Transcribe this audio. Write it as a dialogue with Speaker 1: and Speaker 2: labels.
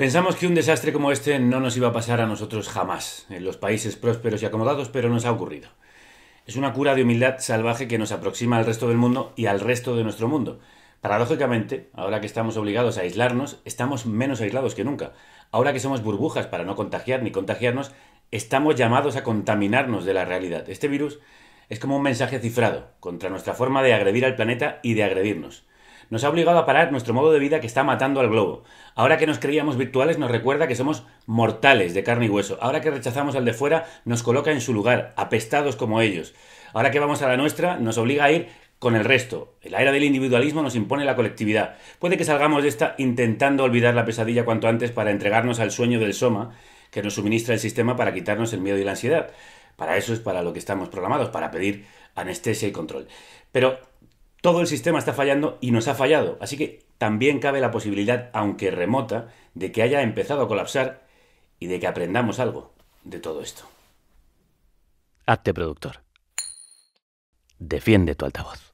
Speaker 1: Pensamos que un desastre como este no nos iba a pasar a nosotros jamás, en los países prósperos y acomodados, pero nos ha ocurrido. Es una cura de humildad salvaje que nos aproxima al resto del mundo y al resto de nuestro mundo. Paradójicamente, ahora que estamos obligados a aislarnos, estamos menos aislados que nunca. Ahora que somos burbujas para no contagiar ni contagiarnos, estamos llamados a contaminarnos de la realidad. Este virus es como un mensaje cifrado contra nuestra forma de agredir al planeta y de agredirnos nos ha obligado a parar nuestro modo de vida que está matando al globo. Ahora que nos creíamos virtuales nos recuerda que somos mortales de carne y hueso. Ahora que rechazamos al de fuera nos coloca en su lugar, apestados como ellos. Ahora que vamos a la nuestra nos obliga a ir con el resto. El aire del individualismo nos impone la colectividad. Puede que salgamos de esta intentando olvidar la pesadilla cuanto antes para entregarnos al sueño del soma que nos suministra el sistema para quitarnos el miedo y la ansiedad. Para eso es para lo que estamos programados, para pedir anestesia y control. Pero todo el sistema está fallando y nos ha fallado. Así que también cabe la posibilidad, aunque remota, de que haya empezado a colapsar y de que aprendamos algo de todo esto. Hazte productor. Defiende tu altavoz.